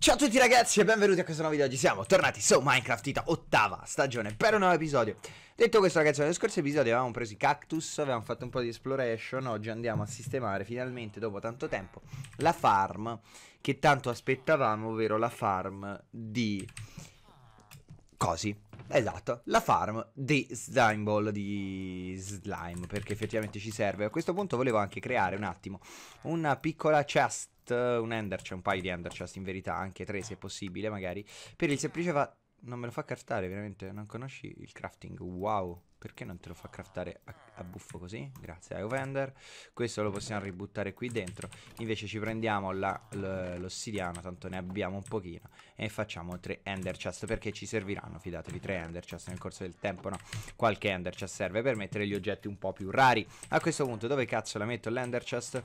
Ciao a tutti ragazzi e benvenuti a questo nuovo video, oggi siamo tornati su Minecraft Ita, ottava stagione per un nuovo episodio Detto questo ragazzi, nello scorso episodio avevamo preso i cactus, avevamo fatto un po' di exploration Oggi andiamo a sistemare finalmente, dopo tanto tempo, la farm che tanto aspettavamo Ovvero la farm di... Così, Esatto, la farm di Slime Ball di Slime, perché effettivamente ci serve. A questo punto volevo anche creare un attimo una piccola chest, un ender, c'è cioè un paio di ender chest in verità, anche tre se possibile magari, per il semplice fatto... Non me lo fa cartare veramente, non conosci il crafting, wow. Perché non te lo fa craftare a, a buffo così? Grazie a Ovender. Questo lo possiamo ributtare qui dentro. Invece ci prendiamo l'ossidiano, tanto ne abbiamo un pochino. E facciamo tre Ender Chest perché ci serviranno, fidatevi, tre Ender Chest nel corso del tempo, no? Qualche Ender Chest serve per mettere gli oggetti un po' più rari. A questo punto dove cazzo la metto l'Ender Chest?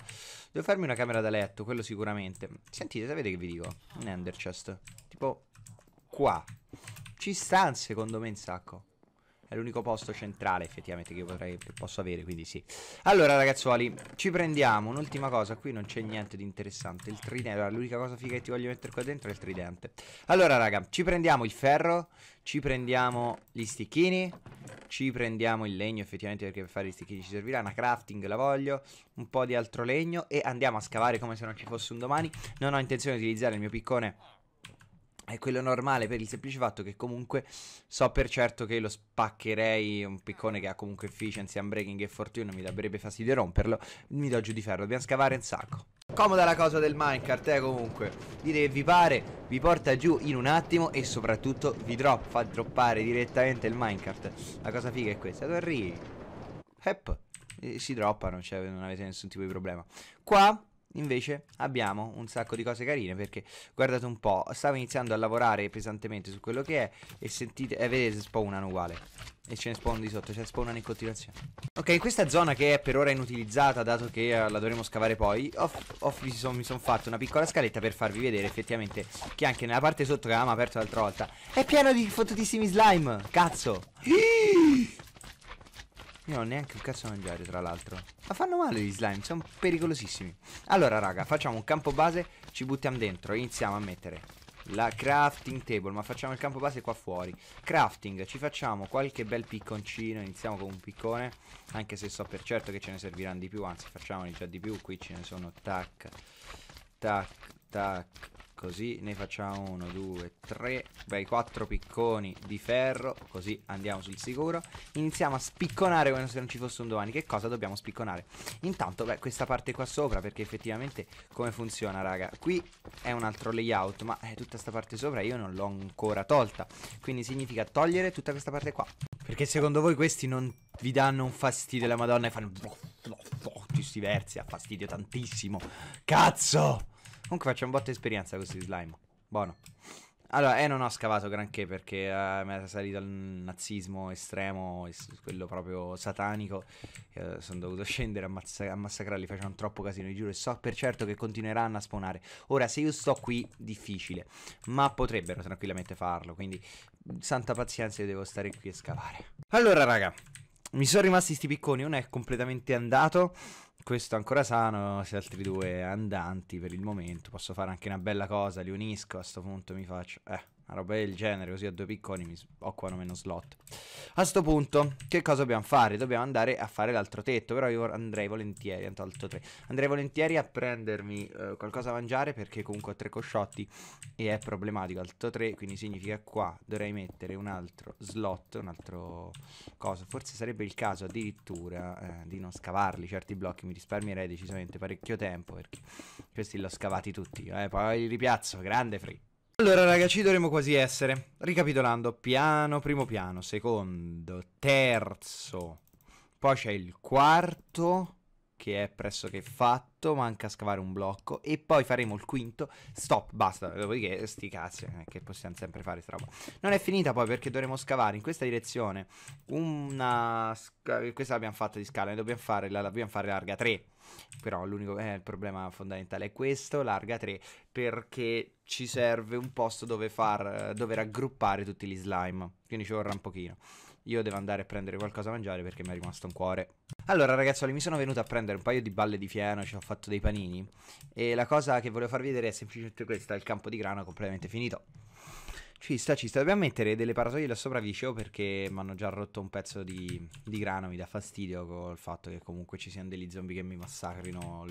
Devo farmi una camera da letto, quello sicuramente. Sentite, sapete che vi dico? Un Ender Chest. Tipo qua. Ci sta secondo me un sacco. È l'unico posto centrale effettivamente che, potrei, posso avere, quindi sì. Allora ragazzuoli, ci prendiamo. Un'ultima cosa, qui non c'è niente di interessante. Il tridente, allora, l'unica cosa figa che ti voglio mettere qua dentro è il tridente. Allora raga, ci prendiamo il ferro, ci prendiamo gli sticchini, ci prendiamo il legno effettivamente perché per fare gli sticchini ci servirà. Una crafting la voglio, un po' di altro legno e andiamo a scavare come se non ci fosse un domani. Non ho intenzione di utilizzare il mio piccone è quello normale per il semplice fatto che comunque so per certo che lo spaccherei un piccone che ha comunque efficiency, unbreaking e fortuna, mi darebbe fastidio romperlo, mi do giù di ferro, dobbiamo scavare un sacco. Comoda la cosa del minecart, eh, comunque. Dite che vi pare, vi porta giù in un attimo e soprattutto vi drop, fa droppare direttamente il minecart. La cosa figa è questa, tu arrivi, hep, eh, si droppano, cioè non avete nessun tipo di problema. Qua Invece abbiamo un sacco di cose carine perché guardate un po', stavo iniziando a lavorare pesantemente su quello che è e sentite, eh, vedete spawnano uguale e ce ne spawnano di sotto, cioè spawnano in continuazione. Ok, in questa zona che è per ora inutilizzata dato che eh, la dovremo scavare poi, off, ho, mi sono son fatto una piccola scaletta per farvi vedere effettivamente che anche nella parte sotto che avevamo aperto l'altra volta è pieno di fottutissimi slime, cazzo! Iii! Io non ho neanche un cazzo da mangiare, tra l'altro. Ma fanno male gli slime, sono pericolosissimi. Allora, raga, facciamo un campo base, ci buttiamo dentro, iniziamo a mettere la crafting table, ma facciamo il campo base qua fuori. Crafting, ci facciamo qualche bel picconcino, iniziamo con un piccone, anche se so per certo che ce ne serviranno di più, anzi facciamoli già di più, qui ce ne sono tac, tac, tac, Così ne facciamo uno, due, tre, bei quattro picconi di ferro. Così andiamo sul sicuro. Iniziamo a spicconare come se non ci fosse un domani. Che cosa dobbiamo spicconare? Intanto, beh, questa parte qua sopra, perché effettivamente come funziona, raga? Qui è un altro layout, ma eh, tutta questa parte sopra io non l'ho ancora tolta. Quindi significa togliere tutta questa parte qua. Perché secondo voi questi non vi danno un fastidio alla madonna e fanno... Tutti boh, boh, boh, versi, ha fastidio tantissimo. Cazzo! Comunque faccio un botto di esperienza così slime. Buono. Allora, eh, non ho scavato granché perché eh, mi è salito il nazismo estremo, quello proprio satanico. Eh, sono dovuto scendere a, massa a massacrarli, facevano troppo casino, vi giuro. E so per certo che continueranno a spawnare. Ora, se io sto qui, difficile. Ma potrebbero tranquillamente farlo. Quindi, santa pazienza, io devo stare qui e scavare. Allora, raga, mi sono rimasti sti picconi. Uno è completamente andato questo ancora sano, se altri due andanti per il momento. Posso fare anche una bella cosa, li unisco a questo punto, mi faccio... Eh. Una roba del genere, così a due picconi mi occupano meno slot. A sto punto, che cosa dobbiamo fare? Dobbiamo andare a fare l'altro tetto, però io andrei volentieri, andrei volentieri a prendermi eh, qualcosa da mangiare perché comunque ho tre cosciotti e è problematico. Alto 3, quindi significa qua dovrei mettere un altro slot, un altro cosa. Forse sarebbe il caso addirittura eh, di non scavarli certi blocchi, mi risparmierei decisamente parecchio tempo perché questi li ho scavati tutti. Eh, poi li ripiazzo, grande free. Allora ragazzi dovremmo quasi essere. Ricapitolando, piano, primo piano, secondo, terzo. Poi c'è il quarto che è pressoché fatto quarto, manca scavare un blocco e poi faremo il quinto. Stop, basta, dopodiché sti cazzi, eh, che possiamo sempre fare sta roba. Non è finita poi perché dovremo scavare in questa direzione una questa l'abbiamo fatta di scala, ne dobbiamo fare, la dobbiamo fare larga 3. Però l'unico eh, il problema fondamentale è questo, larga 3, perché ci serve un posto dove far dove raggruppare tutti gli slime. Quindi ci vorrà un pochino. Io devo andare a prendere qualcosa a mangiare perché mi è rimasto un cuore. Allora ragazzi, mi sono venuto a prendere un paio di balle di fieno, ci ho fatto dei panini e la cosa che volevo farvi vedere è semplicemente questa, il campo di grano completamente finito. Ci sta, ci sta, dobbiamo mettere delle paratoie là sopra viceo perché mi hanno già rotto un pezzo di, di grano, mi dà fastidio col fatto che comunque ci siano degli zombie che mi massacrino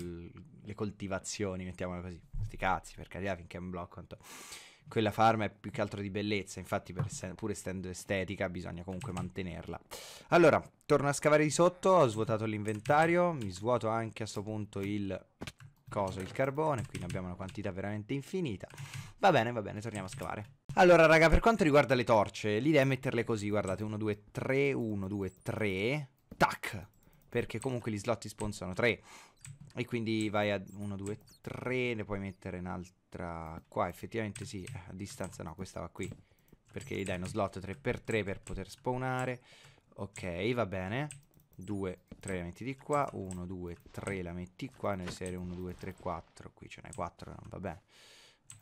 le coltivazioni, mettiamola così. Sti cazzi, per carità, finché è un blocco. Quanto quella farma è più che altro di bellezza, infatti ess- pur essendo estetica bisogna comunque mantenerla. Allora, torno a scavare di sotto, ho svuotato l'inventario, mi svuoto anche a questo punto il coso, il carbone, quindi abbiamo una quantità veramente infinita. Va bene, va bene, torniamo a scavare. Allora, raga, per quanto riguarda le torce, l'idea è metterle così, guardate, 1, 2, 3, 1, 2, 3, tac! perché comunque gli slot ti sponsano 3 e quindi vai a 1, 2, 3 ne puoi mettere un'altra qua effettivamente sì, eh, a distanza no, questa va qui perché gli dai uno slot 3x3 per poter spawnare ok, va bene 2, 3 la metti di qua 1, 2, 3 la metti qua nelle serie 1, 2, 3, 4 qui ce n'è 4, non va bene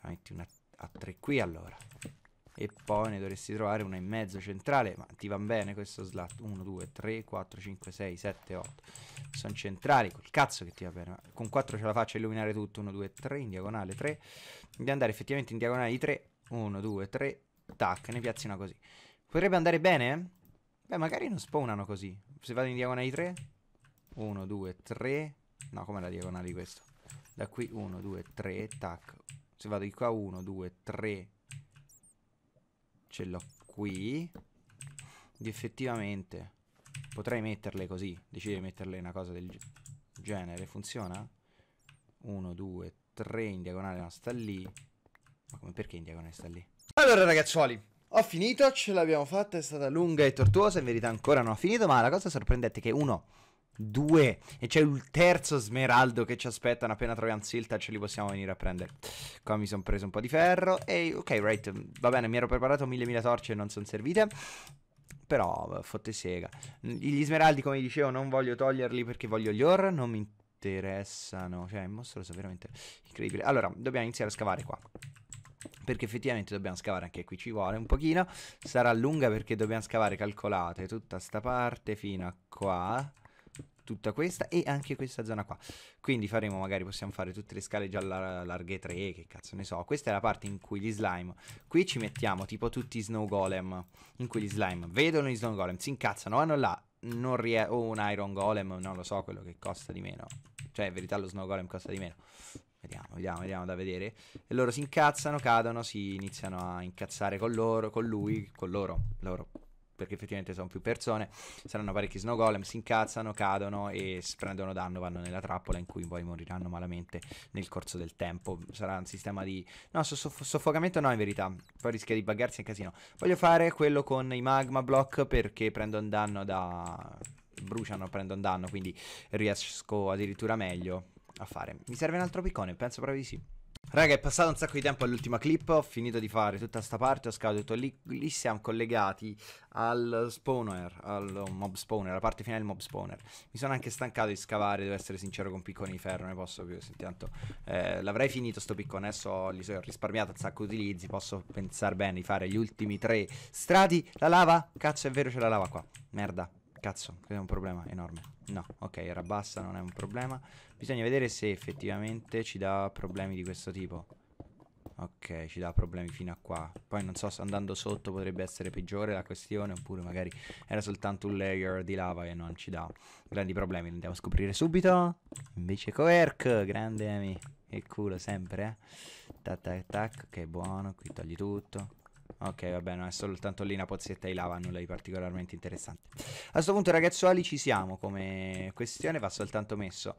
la metti una a 3 qui allora e poi ne dovresti trovare una in mezzo centrale ma ti va bene questo slot 1 2 3 4 5 6 7 8 sono centrali col cazzo che ti va bene ma con 4 ce la faccio illuminare tutto 1 2 3 in diagonale 3 devi andare effettivamente in diagonale di 3 1 2 3 tac ne piazzi una così potrebbe andare bene eh? beh magari non spawnano così se vado in diagonale di 3 1 2 3 no com'è la diagonale di questo da qui 1 2 3 tac se vado di qua 1 2 3 ce l'ho qui ed effettivamente potrei metterle così Decidi di metterle una cosa del genere funziona 1 2 3 in diagonale no sta lì ma come perché in diagonale sta lì allora ragazzuoli ho finito, ce l'abbiamo fatta, è stata lunga e tortuosa, in verità ancora non ho finito, ma la cosa sorprendente è che uno Due. E c'è il terzo smeraldo che ci aspettano. Appena troviamo Silta ce li possiamo venire a prendere. Qua mi sono preso un po' di ferro. E ok, right. Va bene, mi ero preparato mille mila torce e non sono servite. Però, fotte sega. Gli smeraldi, come dicevo, non voglio toglierli perché voglio gli or. Non mi interessano. Cioè, è mostruoso è veramente incredibile. Allora, dobbiamo iniziare a scavare qua. Perché effettivamente dobbiamo scavare anche qui, ci vuole un pochino. Sarà lunga perché dobbiamo scavare, calcolate, tutta sta parte fino a qua tutta questa e anche questa zona qua. Quindi faremo magari, possiamo fare tutte le scale già larghe 3, che cazzo ne so. Questa è la parte in cui gli slime, qui ci mettiamo tipo tutti i snow golem, in cui gli slime vedono gli snow golem, si incazzano, vanno là, non rie- o un iron golem, non lo so, quello che costa di meno. Cioè, in verità lo snow golem costa di meno. Vediamo, vediamo, vediamo da vedere. E loro si incazzano, cadono, si iniziano a incazzare con loro, con lui, con loro, loro, perché effettivamente sono più persone, saranno parecchi snow golem, si incazzano, cadono e prendono danno, vanno nella trappola in cui poi moriranno malamente nel corso del tempo. Sarà un sistema di... no, soff- soffocamento no in verità, poi rischia di buggarsi in casino. Voglio fare quello con i magma block perché prendo un danno da... bruciano, un danno, quindi riesco addirittura meglio a fare. Mi serve un altro piccone, penso proprio di sì. Raga, è passato un sacco di tempo all'ultima clip, ho finito di fare tutta sta parte, ho scavato tutto lì, lì siamo collegati al spawner, al mob spawner, alla parte finale del mob spawner. Mi sono anche stancato di scavare, devo essere sincero, con piccone di ferro, ne posso più, intanto eh, l'avrei finito sto piccone, adesso gli ho risparmiato un sacco di utilizzi, posso pensare bene di fare gli ultimi tre strati, la lava, cazzo è vero c'è la lava qua, merda. Cazzo, è un problema enorme. No, ok, era bassa, non è un problema. Bisogna vedere se effettivamente ci dà problemi di questo tipo. Ok, ci dà problemi fino a qua. Poi non so se andando sotto potrebbe essere peggiore la questione, oppure magari era soltanto un layer di lava che non ci dà grandi problemi. Lo andiamo a scoprire subito. Invece Coerk, grande Amy. Che culo sempre, eh. Tac tac tac, ok, buono, qui togli tutto. Ok, ecco. vabbè, bene, no, è soltanto lì una pozzetta di lava, nulla di particolarmente interessante. A questo punto, ragazzuoli, ci siamo come questione, va soltanto messo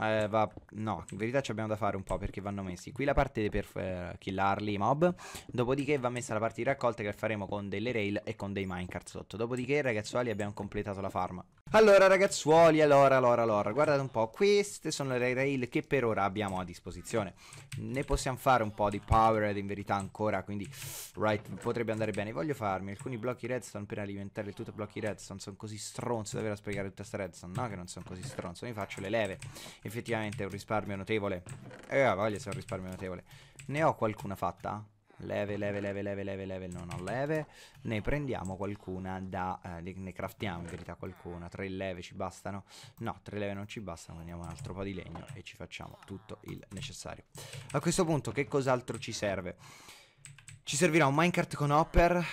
eh, va... No, in verità ci abbiamo da fare un po' perché vanno messi qui la parte per eh, killarli i mob. Dopodiché va messa la parte di raccolta che faremo con delle rail e con dei minecart sotto. Dopodiché, ragazzuoli, abbiamo completato la farm. Allora, ragazzuoli, allora, allora, allora. Guardate un po', queste sono le rail che per ora abbiamo a disposizione. Ne possiamo fare un po' di powered in verità ancora, quindi... Right, potrebbe andare bene. Voglio farmi alcuni blocchi redstone per alimentare il tutto blocchi redstone. Sono così stronzo davvero a spiegare tutta questa redstone. No, che non sono così stronzo. Mi faccio le leve effettivamente è un risparmio notevole. E eh, voglia se è un risparmio notevole. Ne ho qualcuna fatta? Leve, leve, leve, leve, leve, leve, non ho leve. Ne prendiamo qualcuna da... Eh, ne craftiamo in verità qualcuna. Tre leve ci bastano? No, tre leve non ci bastano. Prendiamo un altro po' di legno e ci facciamo tutto il necessario. A questo punto che cos'altro ci serve? Ci servirà un minecart con hopper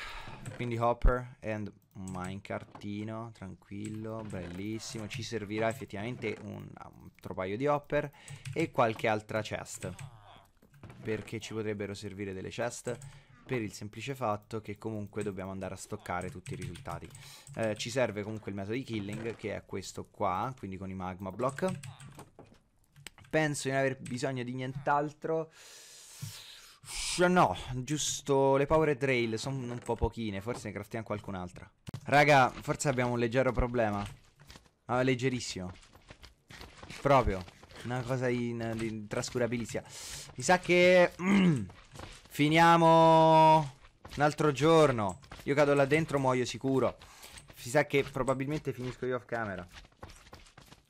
quindi hopper and minecartino, tranquillo, bellissimo. Ci servirà effettivamente ah, un, altro paio di hopper e qualche altra chest. Perché ci potrebbero servire delle chest per il semplice fatto che comunque dobbiamo andare a stoccare tutti i risultati. Eh, ci serve comunque il metodo di killing che è questo qua, quindi con i magma block. Penso di non aver bisogno di nient'altro. No, giusto le Power Trail sono un po' pochine, forse ne craftiamo qualcun'altra. Raga, forse abbiamo un leggero problema. Ah, leggerissimo. Proprio. Una cosa in, in trascurabilizia. Mi sa che... Mm, finiamo un altro giorno. Io cado là dentro, muoio sicuro. Si sa che probabilmente finisco io off camera.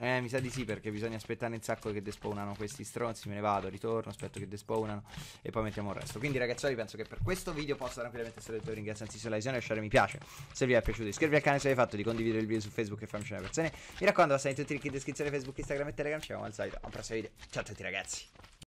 Eh, mi sa di sì, perché bisogna aspettare un sacco che despawnano questi stronzi. Me ne vado, ritorno, aspetto che despawnano e poi mettiamo il resto. Quindi, ragazzuoli, penso che per questo video possa tranquillamente essere il tuo ringraziamento sulla visione. Lasciare mi piace se vi è piaciuto. Iscrivervi al canale se l'avete fatto, di condividere il video su Facebook e farmi le persone. Mi raccomando, lasciate tutti i link in descrizione, Facebook, Instagram e Telegram. Ci vediamo al solito. A prossimo video. Ciao a tutti, ragazzi.